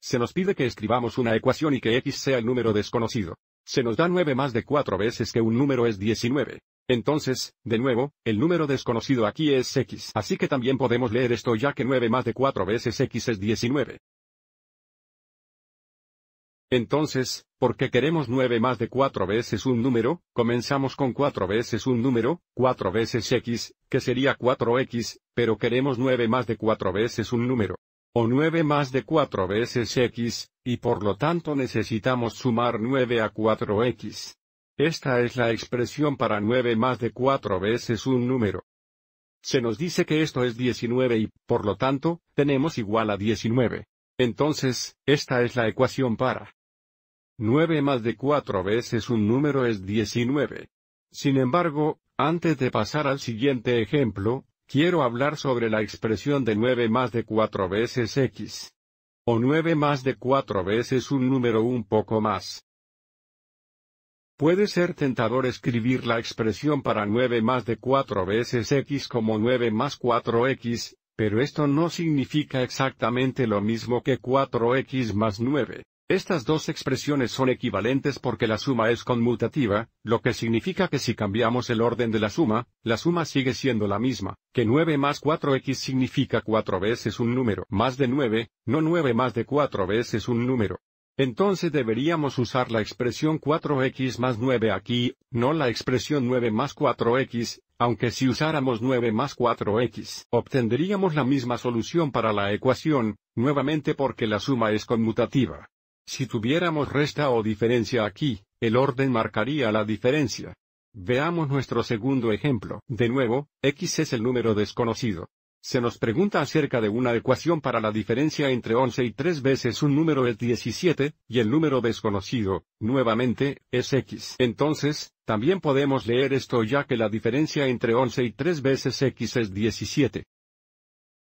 Se nos pide que escribamos una ecuación y que x sea el número desconocido. Se nos da 9 más de 4 veces que un número es 19. Entonces, de nuevo, el número desconocido aquí es x. Así que también podemos leer esto ya que 9 más de 4 veces x es 19. Entonces, porque queremos 9 más de 4 veces un número, comenzamos con 4 veces un número, 4 veces x, que sería 4x, pero queremos 9 más de 4 veces un número o 9 más de 4 veces x, y por lo tanto necesitamos sumar 9 a 4x. Esta es la expresión para 9 más de 4 veces un número. Se nos dice que esto es 19 y, por lo tanto, tenemos igual a 19. Entonces, esta es la ecuación para 9 más de 4 veces un número es 19. Sin embargo, antes de pasar al siguiente ejemplo, Quiero hablar sobre la expresión de 9 más de 4 veces x. O 9 más de 4 veces un número un poco más. Puede ser tentador escribir la expresión para 9 más de 4 veces x como 9 más 4x, pero esto no significa exactamente lo mismo que 4x más 9. Estas dos expresiones son equivalentes porque la suma es conmutativa, lo que significa que si cambiamos el orden de la suma, la suma sigue siendo la misma, que 9 más 4x significa 4 veces un número más de 9, no 9 más de 4 veces un número. Entonces deberíamos usar la expresión 4x más 9 aquí, no la expresión 9 más 4x, aunque si usáramos 9 más 4x obtendríamos la misma solución para la ecuación, nuevamente porque la suma es conmutativa. Si tuviéramos resta o diferencia aquí, el orden marcaría la diferencia. Veamos nuestro segundo ejemplo. De nuevo, x es el número desconocido. Se nos pregunta acerca de una ecuación para la diferencia entre 11 y 3 veces un número es 17, y el número desconocido, nuevamente, es x. Entonces, también podemos leer esto ya que la diferencia entre 11 y 3 veces x es 17.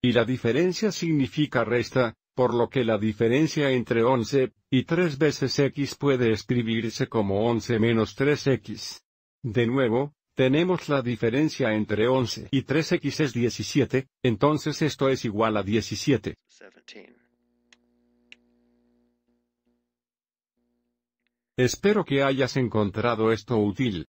Y la diferencia significa resta, por lo que la diferencia entre 11 y 3 veces x puede escribirse como 11 menos 3x. De nuevo, tenemos la diferencia entre 11 y 3x es 17, entonces esto es igual a 17. 17. Espero que hayas encontrado esto útil.